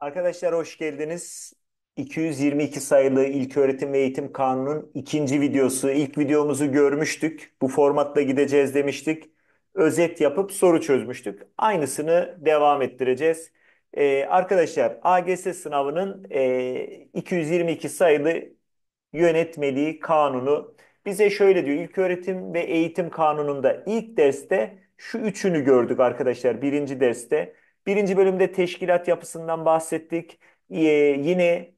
Arkadaşlar hoş geldiniz. 222 sayılı İlköğretim ve Eğitim Kanunu'nun ikinci videosu. İlk videomuzu görmüştük. Bu formatla gideceğiz demiştik. Özet yapıp soru çözmüştük. Aynısını devam ettireceğiz. Ee, arkadaşlar AGS sınavının e, 222 sayılı yönetmeliği kanunu bize şöyle diyor. İlköğretim ve Eğitim Kanunu'nda ilk derste şu üçünü gördük arkadaşlar birinci derste. Birinci bölümde teşkilat yapısından bahsettik. Ee, yine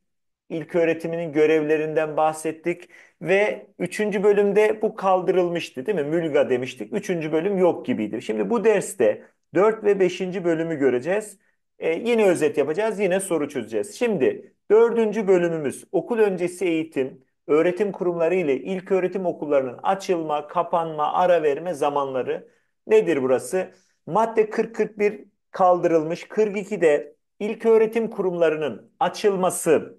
ilk öğretiminin görevlerinden bahsettik. Ve üçüncü bölümde bu kaldırılmıştı değil mi? Mülga demiştik. Üçüncü bölüm yok gibiydi. Şimdi bu derste 4 ve 5. bölümü göreceğiz. Ee, yine özet yapacağız, yine soru çözeceğiz. Şimdi dördüncü bölümümüz okul öncesi eğitim, öğretim kurumları ile ilk öğretim okullarının açılma, kapanma, ara verme zamanları nedir burası? Madde 40-41 kaldırılmış. 42'de ilk öğretim kurumlarının açılması,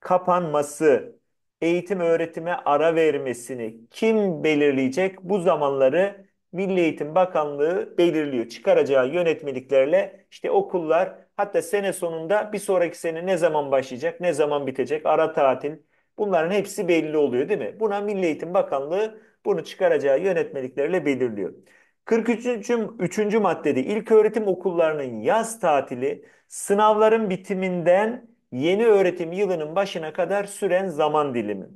kapanması, eğitim öğretime ara vermesini kim belirleyecek? Bu zamanları Milli Eğitim Bakanlığı belirliyor. Çıkaracağı yönetmeliklerle işte okullar hatta sene sonunda bir sonraki sene ne zaman başlayacak, ne zaman bitecek, ara tatil bunların hepsi belli oluyor değil mi? Buna Milli Eğitim Bakanlığı bunu çıkaracağı yönetmeliklerle belirliyor. 43. 3. maddede ilk öğretim okullarının yaz tatili sınavların bitiminden yeni öğretim yılının başına kadar süren zaman dilimi.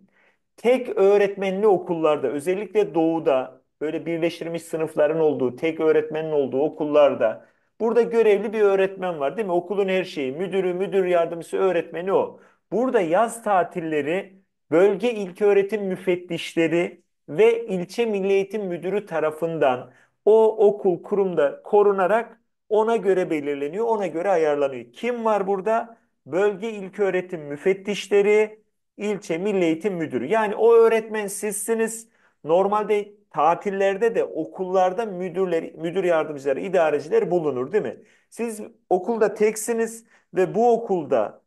Tek öğretmenli okullarda özellikle doğuda böyle birleştirilmiş sınıfların olduğu, tek öğretmenin olduğu okullarda burada görevli bir öğretmen var değil mi? Okulun her şeyi, müdürü, müdür yardımcısı, öğretmeni o. Burada yaz tatilleri bölge ilköğretim müfettişleri ve ilçe milli eğitim müdürü tarafından o okul kurumda korunarak ona göre belirleniyor, ona göre ayarlanıyor. Kim var burada? Bölge ilköğretim müfettişleri, ilçe milli eğitim müdürü. Yani o öğretmen sizsiniz. Normalde tatillerde de okullarda müdürleri, müdür yardımcıları, idareciler bulunur değil mi? Siz okulda teksiniz ve bu okulda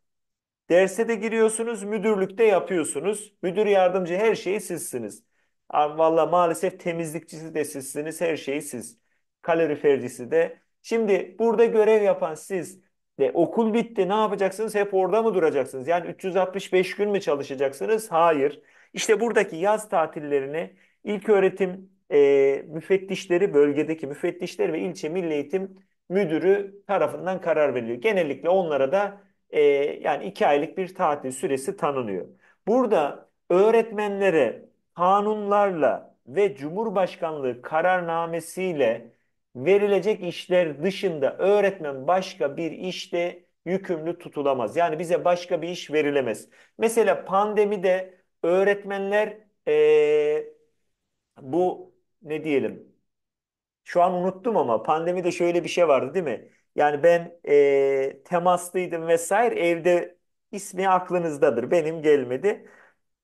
derse de giriyorsunuz, müdürlükte yapıyorsunuz. Müdür yardımcı her şeyi sizsiniz. Valla maalesef temizlikçisi de sizsiniz, her şeyi siz. Kalorifercisi de. Şimdi burada görev yapan siz. De, okul bitti ne yapacaksınız? Hep orada mı duracaksınız? Yani 365 gün mü çalışacaksınız? Hayır. İşte buradaki yaz tatillerini ilk öğretim e, müfettişleri, bölgedeki müfettişler ve ilçe milli eğitim müdürü tarafından karar veriliyor. Genellikle onlara da e, yani iki aylık bir tatil süresi tanınıyor. Burada öğretmenlere kanunlarla ve Cumhurbaşkanlığı kararnamesiyle verilecek işler dışında öğretmen başka bir işte yükümlü tutulamaz. Yani bize başka bir iş verilemez. Mesela pandemide öğretmenler ee, bu ne diyelim şu an unuttum ama pandemide şöyle bir şey vardı değil mi? Yani ben e, temaslıydım vesaire evde ismi aklınızdadır benim gelmedi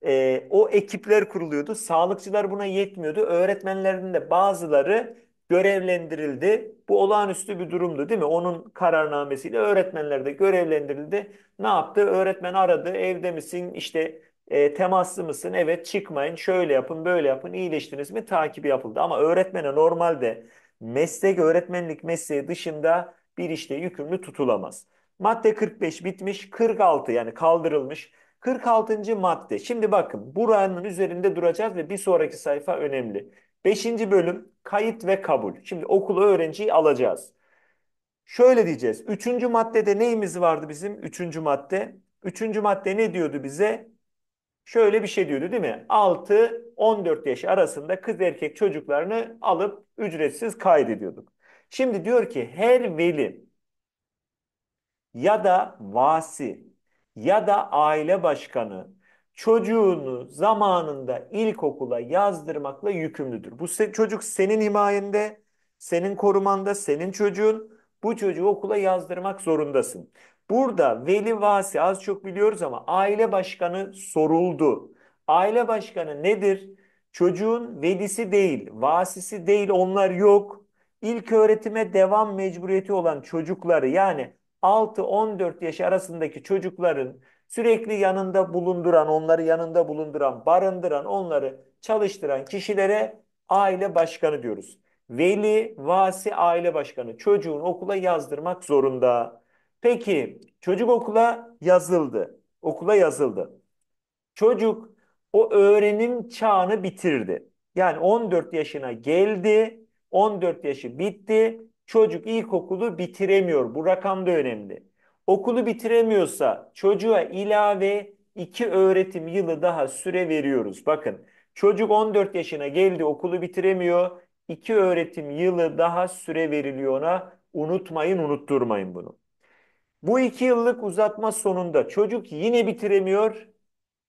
e, o ekipler kuruluyordu. Sağlıkçılar buna yetmiyordu. Öğretmenlerin de bazıları görevlendirildi. Bu olağanüstü bir durumdu değil mi? Onun kararnamesiyle öğretmenler de görevlendirildi. Ne yaptı? Öğretmen aradı. Evde misin? İşte e, temaslı mısın? Evet çıkmayın. Şöyle yapın, böyle yapın. İyileştiniz mi? Takibi yapıldı. Ama öğretmene normalde meslek öğretmenlik mesleği dışında bir işte yükümlü tutulamaz. Madde 45 bitmiş, 46 yani kaldırılmış. 46. madde. Şimdi bakın buranın üzerinde duracağız ve bir sonraki sayfa önemli. 5. bölüm kayıt ve kabul. Şimdi okulu öğrenciyi alacağız. Şöyle diyeceğiz. 3. maddede neyimiz vardı bizim? 3. madde. 3. madde ne diyordu bize? Şöyle bir şey diyordu değil mi? 6-14 yaş arasında kız erkek çocuklarını alıp ücretsiz kaydediyorduk. Şimdi diyor ki her veli ya da vasi ya da aile başkanı çocuğunu zamanında ilkokula yazdırmakla yükümlüdür. Bu se çocuk senin himayende, senin korumanda, senin çocuğun. Bu çocuğu okula yazdırmak zorundasın. Burada veli vasi az çok biliyoruz ama aile başkanı soruldu. Aile başkanı nedir? Çocuğun velisi değil, vasisi değil onlar yok. İlk öğretime devam mecburiyeti olan çocukları yani 6-14 yaş arasındaki çocukların sürekli yanında bulunduran, onları yanında bulunduran, barındıran, onları çalıştıran kişilere aile başkanı diyoruz. Veli, vasi aile başkanı çocuğun okula yazdırmak zorunda. Peki çocuk okula yazıldı. Okula yazıldı. Çocuk o öğrenim çağını bitirdi. Yani 14 yaşına geldi, 14 yaşı bitti Çocuk ilkokulu bitiremiyor. Bu rakam da önemli. Okulu bitiremiyorsa çocuğa ilave 2 öğretim yılı daha süre veriyoruz. Bakın çocuk 14 yaşına geldi okulu bitiremiyor. 2 öğretim yılı daha süre veriliyor ona. Unutmayın unutturmayın bunu. Bu 2 yıllık uzatma sonunda çocuk yine bitiremiyor.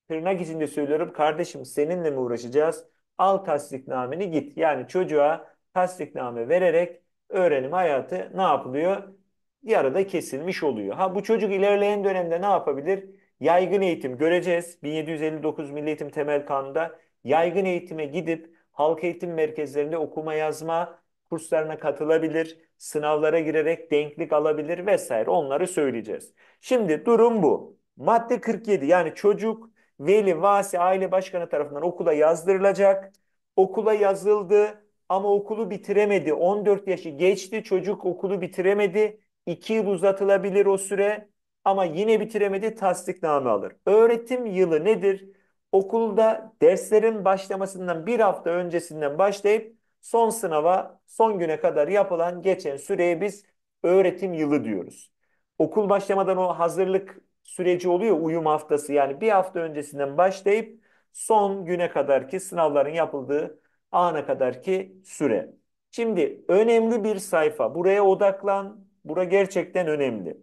Tırnak içinde söylüyorum kardeşim seninle mi uğraşacağız? Al tasdiknameni git. Yani çocuğa tasdikname vererek öğrenim hayatı ne yapılıyor? Yarıda kesilmiş oluyor. Ha bu çocuk ilerleyen dönemde ne yapabilir? Yaygın eğitim göreceğiz. 1759 Milli Eğitim Temel Kanunu'nda yaygın eğitime gidip halk eğitim merkezlerinde okuma yazma kurslarına katılabilir, sınavlara girerek denklik alabilir vesaire onları söyleyeceğiz. Şimdi durum bu. Madde 47 yani çocuk veli, vasi, aile başkanı tarafından okula yazdırılacak. Okula yazıldı ama okulu bitiremedi. 14 yaşı geçti çocuk okulu bitiremedi. 2 yıl uzatılabilir o süre ama yine bitiremedi tasdikname alır. Öğretim yılı nedir? Okulda derslerin başlamasından bir hafta öncesinden başlayıp son sınava son güne kadar yapılan geçen süreye biz öğretim yılı diyoruz. Okul başlamadan o hazırlık süreci oluyor uyum haftası yani bir hafta öncesinden başlayıp son güne kadar ki sınavların yapıldığı ana kadarki süre. Şimdi önemli bir sayfa. Buraya odaklan. Bura gerçekten önemli.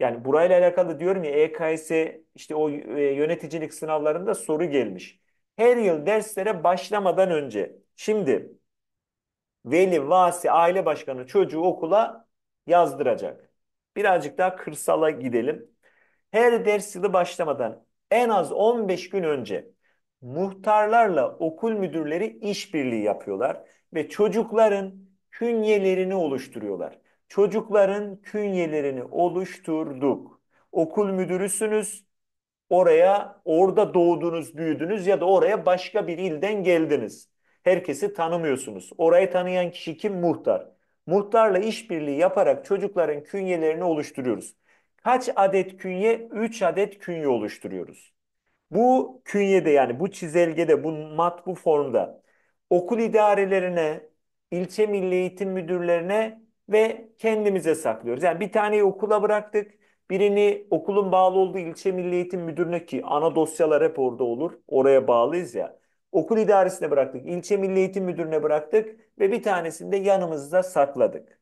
Yani burayla alakalı diyorum ya EKS işte o e, yöneticilik sınavlarında soru gelmiş. Her yıl derslere başlamadan önce. Şimdi veli, vasi, aile başkanı çocuğu okula yazdıracak. Birazcık daha kırsala gidelim. Her ders yılı başlamadan en az 15 gün önce muhtarlarla okul müdürleri işbirliği yapıyorlar ve çocukların künyelerini oluşturuyorlar. Çocukların künyelerini oluşturduk. Okul müdürüsünüz. Oraya orada doğdunuz, büyüdünüz ya da oraya başka bir ilden geldiniz. Herkesi tanımıyorsunuz. Orayı tanıyan kişi kim? Muhtar. Muhtarla işbirliği yaparak çocukların künyelerini oluşturuyoruz. Kaç adet künye? 3 adet künye oluşturuyoruz. Bu künyede yani bu çizelgede, bu mat bu formda okul idarelerine, ilçe milli eğitim müdürlerine ve kendimize saklıyoruz. Yani bir taneyi okula bıraktık. Birini okulun bağlı olduğu ilçe milli eğitim müdürüne ki ana dosyalar hep orada olur. Oraya bağlıyız ya. Okul idaresine bıraktık. ilçe milli eğitim müdürüne bıraktık ve bir tanesini de yanımızda sakladık.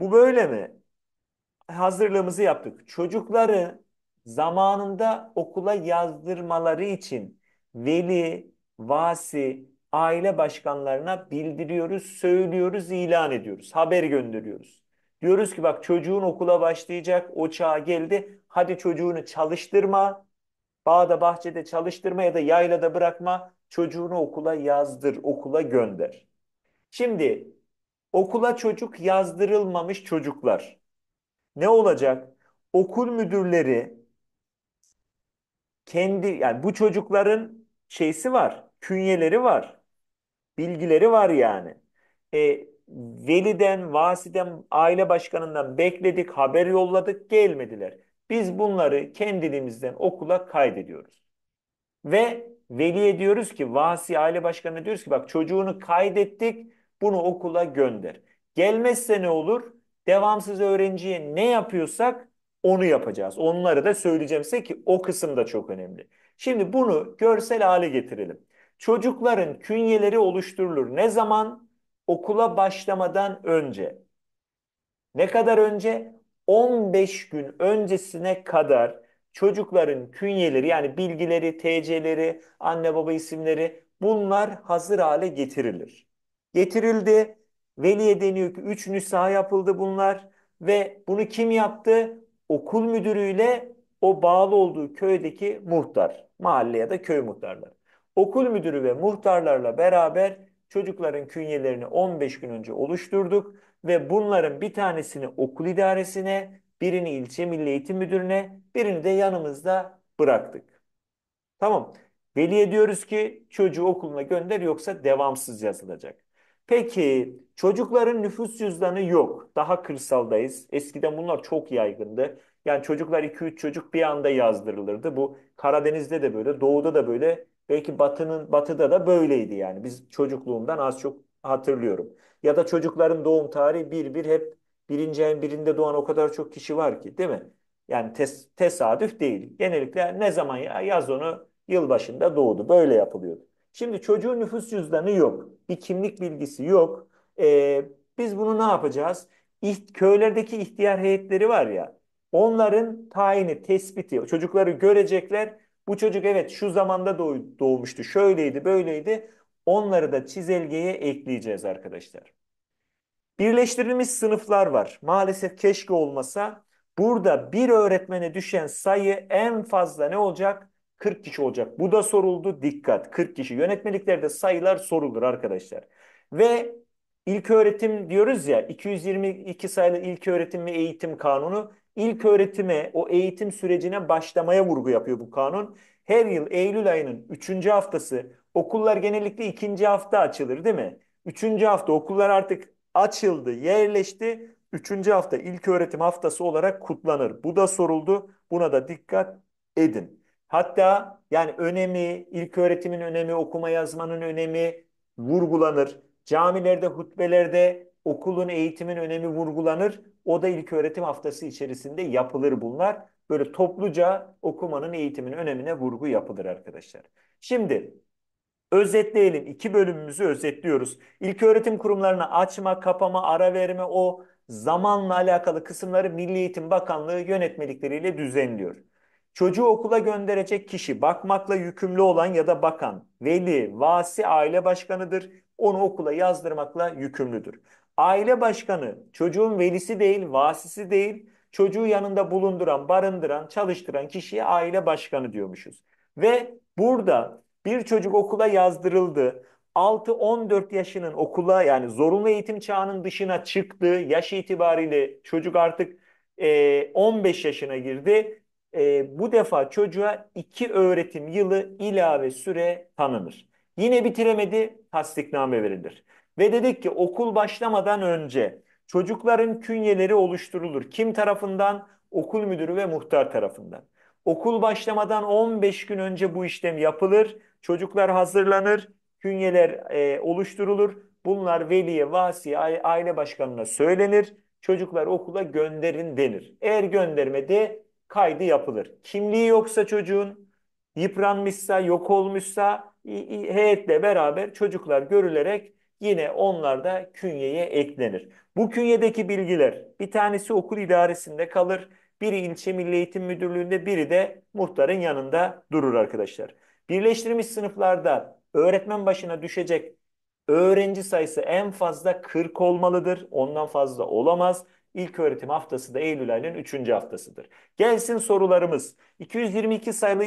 Bu böyle mi? Hazırlığımızı yaptık. Çocukları zamanında okula yazdırmaları için veli, vasi, aile başkanlarına bildiriyoruz, söylüyoruz, ilan ediyoruz, haber gönderiyoruz. Diyoruz ki bak çocuğun okula başlayacak, o çağa geldi. Hadi çocuğunu çalıştırma, bağda bahçede çalıştırma ya da yaylada bırakma. Çocuğunu okula yazdır, okula gönder. Şimdi okula çocuk yazdırılmamış çocuklar ne olacak? Okul müdürleri kendi yani bu çocukların şeysi var, künyeleri var, bilgileri var yani. E, veliden, vasiden, aile başkanından bekledik, haber yolladık, gelmediler. Biz bunları kendiliğimizden okula kaydediyoruz. Ve veliye diyoruz ki, vasi aile başkanına diyoruz ki bak çocuğunu kaydettik, bunu okula gönder. Gelmezse ne olur? Devamsız öğrenciye ne yapıyorsak onu yapacağız. Onları da söyleyeceğim size ki o kısım da çok önemli. Şimdi bunu görsel hale getirelim. Çocukların künyeleri oluşturulur. Ne zaman? Okula başlamadan önce. Ne kadar önce? 15 gün öncesine kadar çocukların künyeleri yani bilgileri, TC'leri, anne baba isimleri bunlar hazır hale getirilir. Getirildi. Veliye deniyor ki 3 nüsha yapıldı bunlar ve bunu kim yaptı? okul müdürüyle o bağlı olduğu köydeki muhtar, mahalle ya da köy muhtarları. Okul müdürü ve muhtarlarla beraber çocukların künyelerini 15 gün önce oluşturduk ve bunların bir tanesini okul idaresine, birini ilçe milli eğitim müdürüne, birini de yanımızda bıraktık. Tamam. Veliye diyoruz ki çocuğu okuluna gönder yoksa devamsız yazılacak. Peki çocukların nüfus cüzdanı yok. Daha kırsaldayız. Eskiden bunlar çok yaygındı. Yani çocuklar 2-3 çocuk bir anda yazdırılırdı. Bu Karadeniz'de de böyle, doğuda da böyle, belki batının batıda da böyleydi yani. Biz çocukluğumdan az çok hatırlıyorum. Ya da çocukların doğum tarihi bir bir hep birinci ayın birinde doğan o kadar çok kişi var ki değil mi? Yani tes tesadüf değil. Genellikle ne zaman ya yaz onu yılbaşında doğdu. Böyle yapılıyordu. Şimdi çocuğun nüfus cüzdanı yok. Bir kimlik bilgisi yok. Ee, biz bunu ne yapacağız? İht, köylerdeki ihtiyar heyetleri var ya. Onların tayini, tespiti, çocukları görecekler. Bu çocuk evet şu zamanda doğ, doğmuştu, şöyleydi, böyleydi. Onları da çizelgeye ekleyeceğiz arkadaşlar. Birleştirilmiş sınıflar var. Maalesef keşke olmasa. Burada bir öğretmene düşen sayı en fazla ne olacak? 40 kişi olacak. Bu da soruldu. Dikkat 40 kişi. Yönetmeliklerde sayılar sorulur arkadaşlar. Ve ilk öğretim diyoruz ya 222 sayılı ilk öğretim ve eğitim kanunu ilk öğretime o eğitim sürecine başlamaya vurgu yapıyor bu kanun. Her yıl Eylül ayının 3. haftası okullar genellikle 2. hafta açılır değil mi? 3. hafta okullar artık açıldı, yerleşti. 3. hafta ilk öğretim haftası olarak kutlanır. Bu da soruldu. Buna da dikkat edin. Hatta yani önemi, ilk öğretimin önemi, okuma yazmanın önemi vurgulanır. Camilerde, hutbelerde okulun, eğitimin önemi vurgulanır. O da ilk öğretim haftası içerisinde yapılır bunlar. Böyle topluca okumanın, eğitimin önemine vurgu yapılır arkadaşlar. Şimdi özetleyelim. İki bölümümüzü özetliyoruz. İlk öğretim kurumlarını açma, kapama, ara verme o zamanla alakalı kısımları Milli Eğitim Bakanlığı yönetmelikleriyle düzenliyor. Çocuğu okula gönderecek kişi bakmakla yükümlü olan ya da bakan, veli, vasi aile başkanıdır. Onu okula yazdırmakla yükümlüdür. Aile başkanı çocuğun velisi değil, vasisi değil, çocuğu yanında bulunduran, barındıran, çalıştıran kişiye aile başkanı diyormuşuz. Ve burada bir çocuk okula yazdırıldı. 6-14 yaşının okula yani zorunlu eğitim çağının dışına çıktığı yaş itibariyle çocuk artık e, 15 yaşına girdi e, bu defa çocuğa iki öğretim yılı ilave süre tanınır. Yine bitiremedi tasdikname verilir. Ve dedik ki okul başlamadan önce çocukların künyeleri oluşturulur. Kim tarafından? Okul müdürü ve muhtar tarafından. Okul başlamadan 15 gün önce bu işlem yapılır. Çocuklar hazırlanır, künyeler e, oluşturulur. Bunlar veliye, vasiye, aile başkanına söylenir. Çocuklar okula gönderin denir. Eğer göndermedi kaydı yapılır. Kimliği yoksa çocuğun yıpranmışsa, yok olmuşsa heyetle beraber çocuklar görülerek yine onlar da künyeye eklenir. Bu künyedeki bilgiler bir tanesi okul idaresinde kalır, biri ilçe milli eğitim müdürlüğünde, biri de muhtarın yanında durur arkadaşlar. Birleştirilmiş sınıflarda öğretmen başına düşecek öğrenci sayısı en fazla 40 olmalıdır. Ondan fazla olamaz. İlk öğretim haftası da Eylül ayının 3. haftasıdır. Gelsin sorularımız. 222 sayılı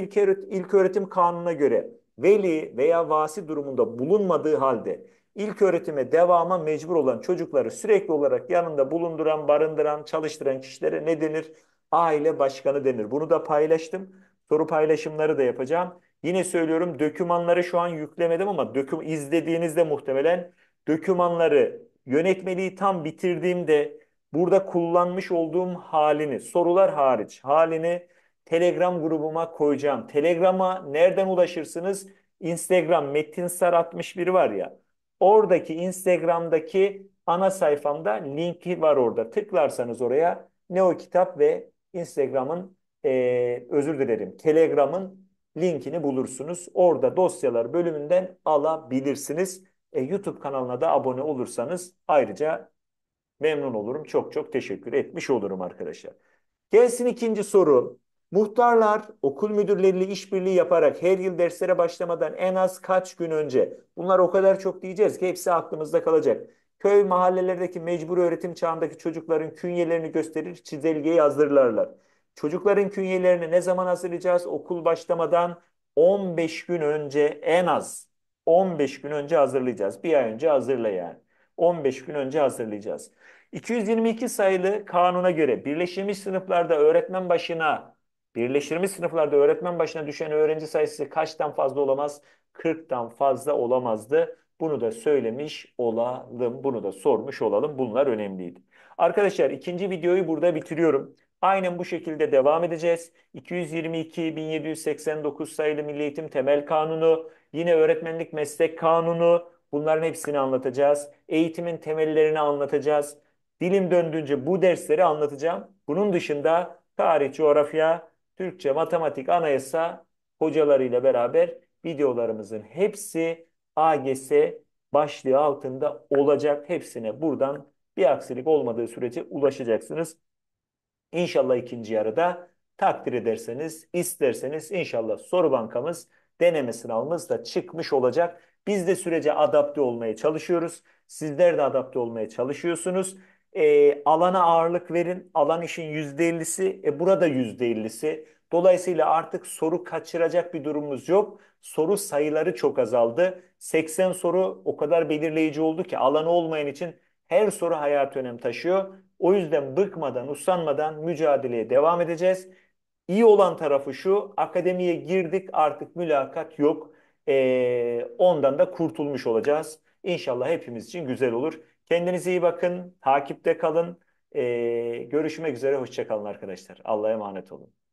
ilk öğretim kanununa göre veli veya vasi durumunda bulunmadığı halde ilk öğretime devama mecbur olan çocukları sürekli olarak yanında bulunduran, barındıran, çalıştıran kişilere ne denir? Aile başkanı denir. Bunu da paylaştım. Soru paylaşımları da yapacağım. Yine söylüyorum dökümanları şu an yüklemedim ama döküm izlediğinizde muhtemelen dökümanları yönetmeliği tam bitirdiğimde Burada kullanmış olduğum halini, sorular hariç halini Telegram grubuma koyacağım. Telegram'a nereden ulaşırsınız? Instagram Metin Metinsar 61 var ya. Oradaki Instagram'daki ana sayfamda linki var orada. Tıklarsanız oraya ne o kitap ve Instagram'ın e, özür dilerim Telegram'ın linkini bulursunuz. Orada dosyalar bölümünden alabilirsiniz. E, YouTube kanalına da abone olursanız ayrıca memnun olurum. Çok çok teşekkür etmiş olurum arkadaşlar. Gelsin ikinci soru. Muhtarlar okul müdürleriyle işbirliği yaparak her yıl derslere başlamadan en az kaç gün önce bunlar o kadar çok diyeceğiz ki hepsi aklımızda kalacak. Köy mahallelerdeki mecbur öğretim çağındaki çocukların künyelerini gösterir çizelgeye hazırlarlar. Çocukların künyelerini ne zaman hazırlayacağız? Okul başlamadan 15 gün önce en az 15 gün önce hazırlayacağız. Bir ay önce hazırla yani. 15 gün önce hazırlayacağız. 222 sayılı kanuna göre birleştirilmiş sınıflarda öğretmen başına birleştirilmiş sınıflarda öğretmen başına düşen öğrenci sayısı kaçtan fazla olamaz? 40'tan fazla olamazdı. Bunu da söylemiş olalım. Bunu da sormuş olalım. Bunlar önemliydi. Arkadaşlar ikinci videoyu burada bitiriyorum. Aynen bu şekilde devam edeceğiz. 222.789 sayılı Milli Eğitim Temel Kanunu, yine Öğretmenlik Meslek Kanunu, Bunların hepsini anlatacağız. Eğitimin temellerini anlatacağız. Dilim döndüğünce bu dersleri anlatacağım. Bunun dışında tarih, coğrafya, Türkçe, matematik, anayasa hocalarıyla beraber videolarımızın hepsi AGS başlığı altında olacak. Hepsine buradan bir aksilik olmadığı sürece ulaşacaksınız. İnşallah ikinci yarıda takdir ederseniz, isterseniz inşallah soru bankamız deneme sınavımız da çıkmış olacak. Biz de sürece adapte olmaya çalışıyoruz. Sizler de adapte olmaya çalışıyorsunuz. E, alana ağırlık verin. Alan işin %50'si, e, burada %50'si. Dolayısıyla artık soru kaçıracak bir durumumuz yok. Soru sayıları çok azaldı. 80 soru o kadar belirleyici oldu ki alanı olmayan için her soru hayat önem taşıyor. O yüzden bıkmadan, usanmadan mücadeleye devam edeceğiz. İyi olan tarafı şu, akademiye girdik artık mülakat yok. Ee, ondan da kurtulmuş olacağız. İnşallah hepimiz için güzel olur. Kendinize iyi bakın, takipte kalın. E, görüşmek üzere, hoşçakalın arkadaşlar. Allah'a emanet olun.